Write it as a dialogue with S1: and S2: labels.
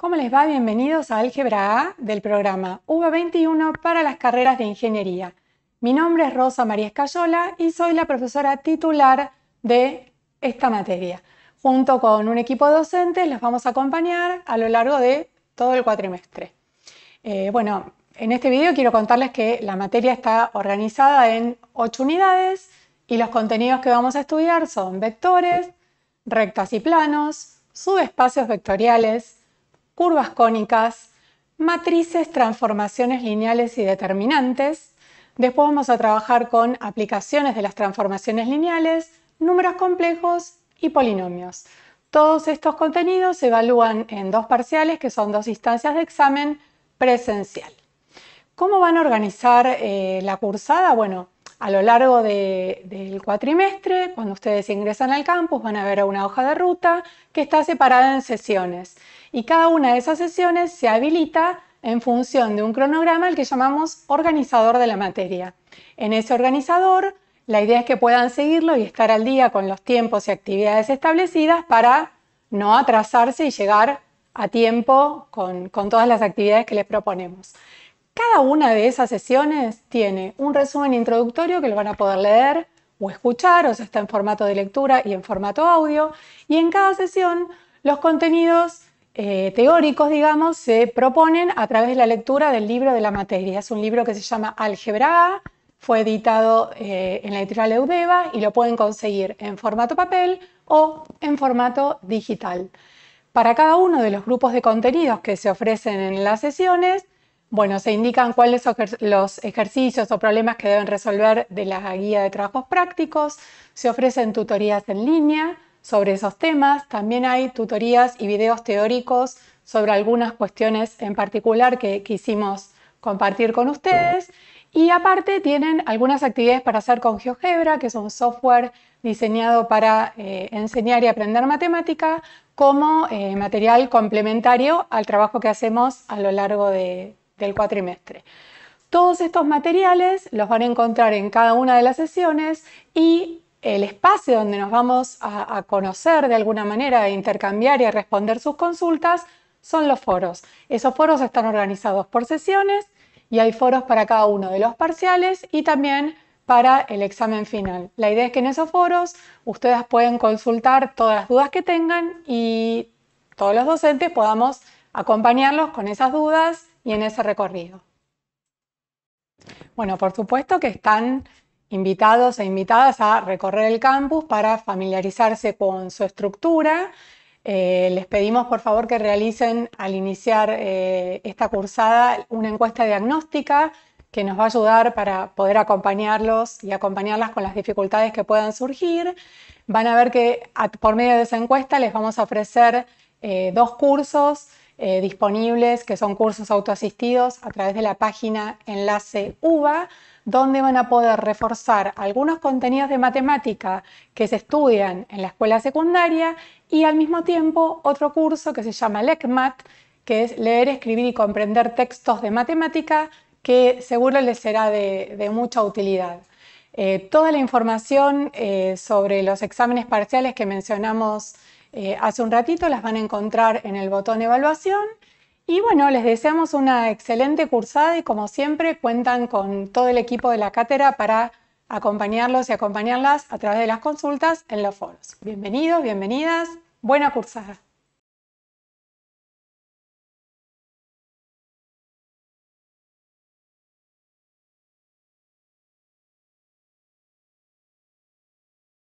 S1: ¿Cómo les va? Bienvenidos a Álgebra A del programa v 21 para las carreras de ingeniería. Mi nombre es Rosa María Escayola y soy la profesora titular de esta materia. Junto con un equipo de docentes los vamos a acompañar a lo largo de todo el cuatrimestre. Eh, bueno, en este video quiero contarles que la materia está organizada en ocho unidades y los contenidos que vamos a estudiar son vectores, rectas y planos, subespacios vectoriales, curvas cónicas, matrices, transformaciones lineales y determinantes. Después vamos a trabajar con aplicaciones de las transformaciones lineales, números complejos y polinomios. Todos estos contenidos se evalúan en dos parciales, que son dos instancias de examen presencial. ¿Cómo van a organizar eh, la cursada? Bueno, a lo largo del cuatrimestre, cuando ustedes ingresan al campus, van a ver una hoja de ruta que está separada en sesiones. Y cada una de esas sesiones se habilita en función de un cronograma al que llamamos organizador de la materia. En ese organizador, la idea es que puedan seguirlo y estar al día con los tiempos y actividades establecidas para no atrasarse y llegar a tiempo con, con todas las actividades que les proponemos. Cada una de esas sesiones tiene un resumen introductorio que lo van a poder leer o escuchar, o sea, está en formato de lectura y en formato audio, y en cada sesión los contenidos eh, teóricos, digamos, se proponen a través de la lectura del libro de la materia. Es un libro que se llama Álgebra fue editado eh, en la editorial Eudeva y lo pueden conseguir en formato papel o en formato digital. Para cada uno de los grupos de contenidos que se ofrecen en las sesiones, bueno, se indican cuáles son los ejercicios o problemas que deben resolver de la guía de trabajos prácticos, se ofrecen tutorías en línea sobre esos temas, también hay tutorías y videos teóricos sobre algunas cuestiones en particular que quisimos compartir con ustedes y aparte tienen algunas actividades para hacer con GeoGebra, que es un software diseñado para eh, enseñar y aprender matemática como eh, material complementario al trabajo que hacemos a lo largo de, del cuatrimestre. Todos estos materiales los van a encontrar en cada una de las sesiones y el espacio donde nos vamos a, conocer de alguna manera, a e intercambiar y a responder sus consultas son los foros. Esos foros están organizados por sesiones y hay foros para cada uno de los parciales y también para el examen final. La idea es que en esos foros ustedes pueden consultar todas las dudas que tengan y todos los docentes podamos acompañarlos con esas dudas y en ese recorrido. Bueno, por supuesto que están invitados e invitadas a recorrer el campus para familiarizarse con su estructura. Eh, les pedimos por favor que realicen al iniciar eh, esta cursada una encuesta diagnóstica que nos va a ayudar para poder acompañarlos y acompañarlas con las dificultades que puedan surgir. Van a ver que por medio de esa encuesta les vamos a ofrecer eh, dos cursos eh, disponibles, que son cursos autoasistidos a través de la página Enlace UBA, donde van a poder reforzar algunos contenidos de matemática que se estudian en la escuela secundaria y al mismo tiempo otro curso que se llama LECMAT, que es leer, escribir y comprender textos de matemática, que seguro les será de, mucha utilidad. Eh, toda la información eh, sobre los exámenes parciales que mencionamos eh, hace un ratito, las van a encontrar en el botón evaluación. Y bueno, les deseamos una excelente cursada y como siempre cuentan con todo el equipo de la cátedra para acompañarlos y acompañarlas a través de las consultas en los foros. Bienvenidos, bienvenidas, buena cursada.